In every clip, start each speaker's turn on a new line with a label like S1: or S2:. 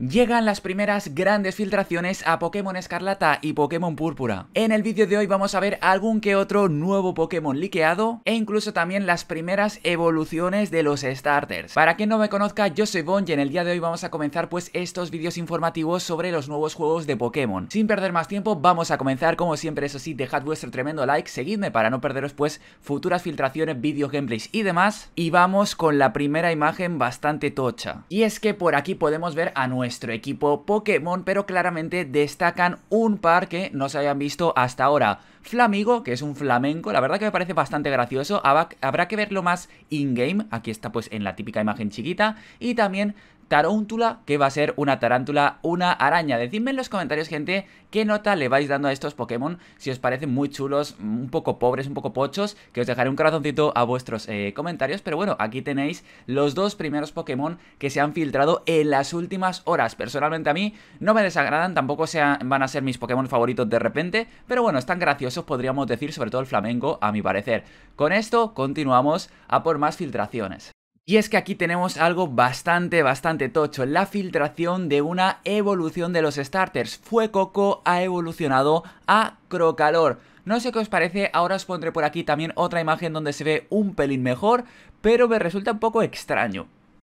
S1: Llegan las primeras grandes filtraciones a Pokémon Escarlata y Pokémon Púrpura. En el vídeo de hoy vamos a ver algún que otro nuevo Pokémon liqueado e incluso también las primeras evoluciones de los starters. Para quien no me conozca, yo soy Bon y en el día de hoy vamos a comenzar pues estos vídeos informativos sobre los nuevos juegos de Pokémon. Sin perder más tiempo, vamos a comenzar como siempre, eso sí, dejad vuestro tremendo like, seguidme para no perderos pues futuras filtraciones, vídeos, gameplays y demás. Y vamos con la primera imagen bastante tocha. Y es que por aquí podemos ver a nuestro nuestro equipo Pokémon, pero claramente destacan un par que no se hayan visto hasta ahora. Flamigo, que es un flamenco, la verdad que me parece bastante gracioso, habrá que verlo más in-game, aquí está pues en la típica imagen chiquita, y también tarántula, que va a ser una tarántula, una araña. Decidme en los comentarios, gente, qué nota le vais dando a estos Pokémon, si os parecen muy chulos, un poco pobres, un poco pochos, que os dejaré un corazoncito a vuestros eh, comentarios. Pero bueno, aquí tenéis los dos primeros Pokémon que se han filtrado en las últimas horas. Personalmente a mí no me desagradan, tampoco van a ser mis Pokémon favoritos de repente, pero bueno, están graciosos, podríamos decir, sobre todo el flamenco, a mi parecer. Con esto continuamos a por más filtraciones. Y es que aquí tenemos algo bastante, bastante tocho, la filtración de una evolución de los starters. Fue Coco ha evolucionado a Crocalor. No sé qué os parece, ahora os pondré por aquí también otra imagen donde se ve un pelín mejor, pero me resulta un poco extraño.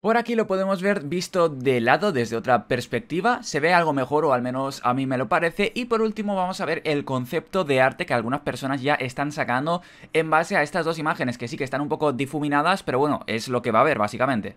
S1: Por aquí lo podemos ver visto de lado, desde otra perspectiva, se ve algo mejor o al menos a mí me lo parece. Y por último vamos a ver el concepto de arte que algunas personas ya están sacando en base a estas dos imágenes que sí que están un poco difuminadas, pero bueno, es lo que va a haber básicamente.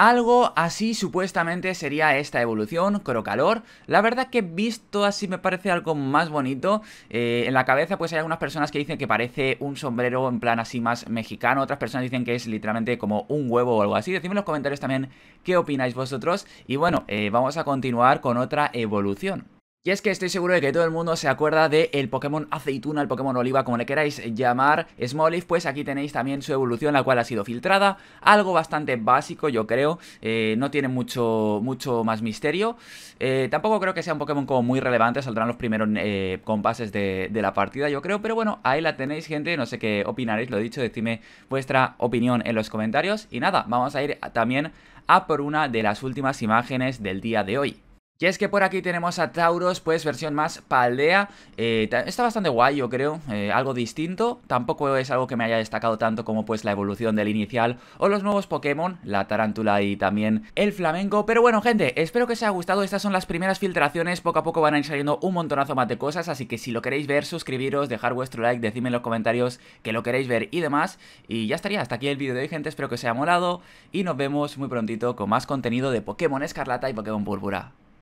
S1: Algo así supuestamente sería esta evolución, Crocalor. La verdad que visto así me parece algo más bonito. Eh, en la cabeza pues hay algunas personas que dicen que parece un sombrero en plan así más mexicano. Otras personas dicen que es literalmente como un huevo o algo así. Decidme en los comentarios también qué opináis vosotros. Y bueno, eh, vamos a continuar con otra evolución. Y es que estoy seguro de que todo el mundo se acuerda de el Pokémon aceituna, el Pokémon oliva, como le queráis llamar, Smolif, pues aquí tenéis también su evolución, la cual ha sido filtrada, algo bastante básico yo creo, eh, no tiene mucho, mucho más misterio, eh, tampoco creo que sea un Pokémon como muy relevante, saldrán los primeros eh, compases de, la partida yo creo, pero bueno, ahí la tenéis gente, no sé qué opinaréis, lo dicho, decime vuestra opinión en los comentarios, y nada, vamos a ir también a por una de las últimas imágenes del día de hoy. Y es que por aquí tenemos a Tauros, pues versión más paldea. Eh, está bastante guay, yo creo. Eh, algo distinto. Tampoco es algo que me haya destacado tanto como pues la evolución del inicial o los nuevos Pokémon, la tarántula y también el flamenco. Pero bueno, gente, espero que os haya gustado. Estas son las primeras filtraciones. Poco a poco van a ir saliendo un montonazo más de cosas. Así que si lo queréis ver, suscribiros, dejar vuestro like, decidme en los comentarios que lo queréis ver y demás. Y ya estaría. Hasta aquí el vídeo de hoy, gente. Espero que os haya molado. Y nos vemos muy prontito con más contenido de Pokémon Escarlata y Pokémon Púrpura.